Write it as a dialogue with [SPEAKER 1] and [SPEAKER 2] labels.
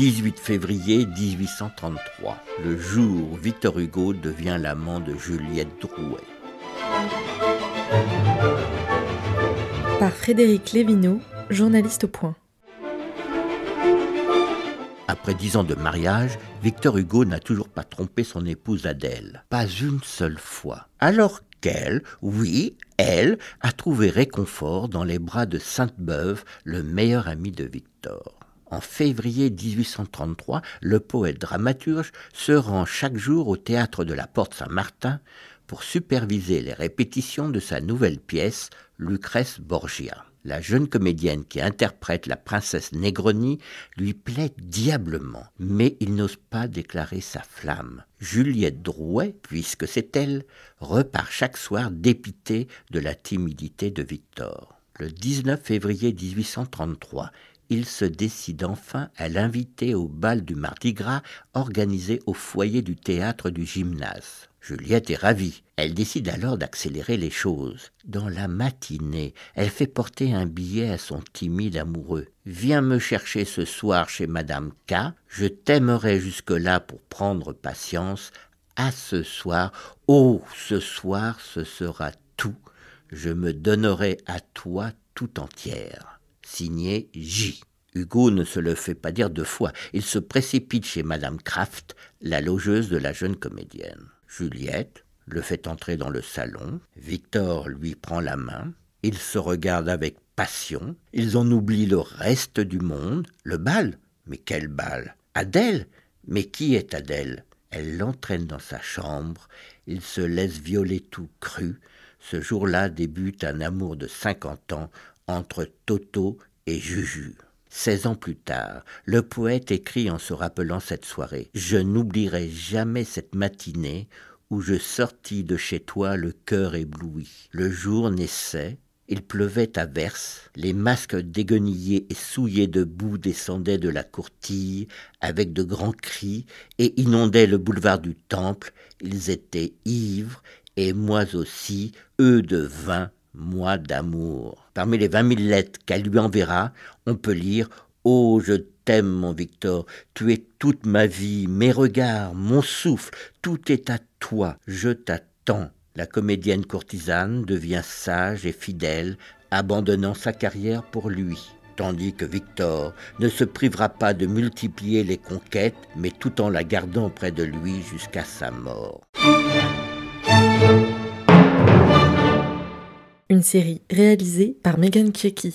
[SPEAKER 1] 18 février 1833, le jour où Victor Hugo devient l'amant de Juliette Drouet. Par Frédéric Lévineau, journaliste au point. Après dix ans de mariage, Victor Hugo n'a toujours pas trompé son épouse Adèle. Pas une seule fois. Alors qu'elle, oui, elle, a trouvé réconfort dans les bras de Sainte-Beuve, le meilleur ami de Victor en février 1833, le poète dramaturge se rend chaque jour au théâtre de la Porte Saint-Martin pour superviser les répétitions de sa nouvelle pièce, Lucrèce Borgia. La jeune comédienne qui interprète la princesse Negroni lui plaît diablement, mais il n'ose pas déclarer sa flamme. Juliette Drouet, puisque c'est elle, repart chaque soir dépitée de la timidité de Victor. Le 19 février 1833, il se décide enfin à l'inviter au bal du Mardi Gras organisé au foyer du théâtre du gymnase. Juliette est ravie. Elle décide alors d'accélérer les choses. Dans la matinée, elle fait porter un billet à son timide amoureux. Viens me chercher ce soir chez Madame K. Je t'aimerai jusque-là pour prendre patience. À ce soir. Oh, ce soir, ce sera tout. Je me donnerai à toi tout entière signé J. Hugo ne se le fait pas dire deux fois. Il se précipite chez Madame Kraft, la logeuse de la jeune comédienne. Juliette le fait entrer dans le salon. Victor lui prend la main. Ils se regardent avec passion. Ils en oublient le reste du monde. Le bal Mais quel bal Adèle Mais qui est Adèle Elle l'entraîne dans sa chambre. Il se laisse violer tout cru. Ce jour-là débute un amour de cinquante ans entre Toto et Juju. Seize ans plus tard, le poète écrit en se rappelant cette soirée Je n'oublierai jamais cette matinée où je sortis de chez toi le cœur ébloui. Le jour naissait, il pleuvait à verse, les masques déguenillés et souillés de boue descendaient de la courtille avec de grands cris et inondaient le boulevard du Temple. Ils étaient ivres, et moi aussi, eux de vin, moi d'amour. Parmi les vingt mille lettres qu'elle lui enverra, on peut lire Oh, je t'aime, mon Victor, tu es toute ma vie, mes regards, mon souffle, tout est à toi, je t'attends. La comédienne courtisane devient sage et fidèle, abandonnant sa carrière pour lui. Tandis que Victor ne se privera pas de multiplier les conquêtes, mais tout en la gardant près de lui jusqu'à sa mort une série réalisée par Megan Chiecki.